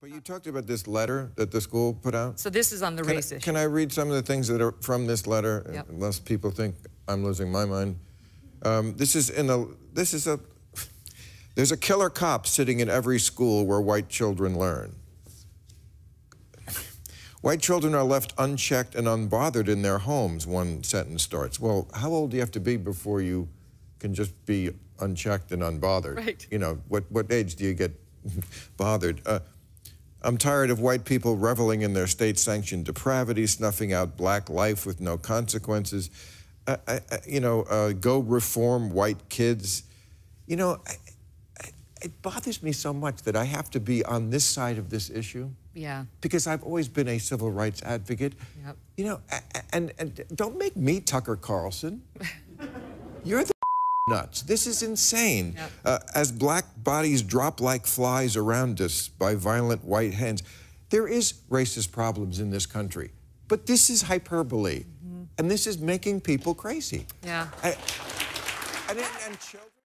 But you talked about this letter that the school put out. So this is on the can race I, issue. Can I read some of the things that are from this letter, yep. unless people think I'm losing my mind? Um, this is in a. This is a. There's a killer cop sitting in every school where white children learn. White children are left unchecked and unbothered in their homes, one sentence starts. Well, how old do you have to be before you can just be unchecked and unbothered? Right. You know, what, what age do you get bothered? Uh, I'm tired of white people reveling in their state sanctioned depravity, snuffing out black life with no consequences. I, I, you know, uh, go reform white kids. You know, I, it bothers me so much that I have to be on this side of this issue. Yeah. Because I've always been a civil rights advocate. Yep. You know, and, and don't make me Tucker Carlson. You're the nuts. This is insane. Yep. Uh, as black bodies drop like flies around us by violent white hands, there is racist problems in this country. But this is hyperbole. Mm -hmm. And this is making people crazy. Yeah. I, and, and children.